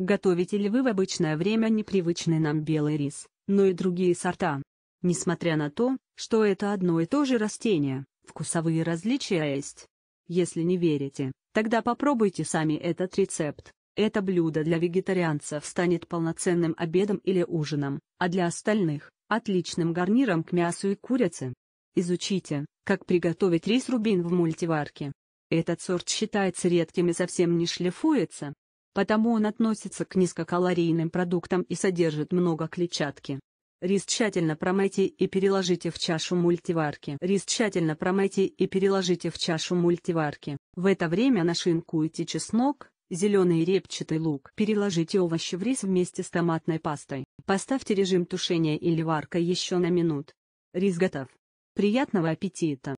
Готовите ли вы в обычное время непривычный нам белый рис, но ну и другие сорта? Несмотря на то, что это одно и то же растение, вкусовые различия есть. Если не верите, тогда попробуйте сами этот рецепт. Это блюдо для вегетарианцев станет полноценным обедом или ужином, а для остальных – отличным гарниром к мясу и курице. Изучите, как приготовить рис рубин в мультиварке. Этот сорт считается редким и совсем не шлифуется потому он относится к низкокалорийным продуктам и содержит много клетчатки. Рис тщательно промойте и переложите в чашу мультиварки. Рис тщательно промойте и переложите в чашу мультиварки. В это время нашинкуйте чеснок, зеленый и репчатый лук. Переложите овощи в рис вместе с томатной пастой. Поставьте режим тушения или варка еще на минут. Рис готов. Приятного аппетита!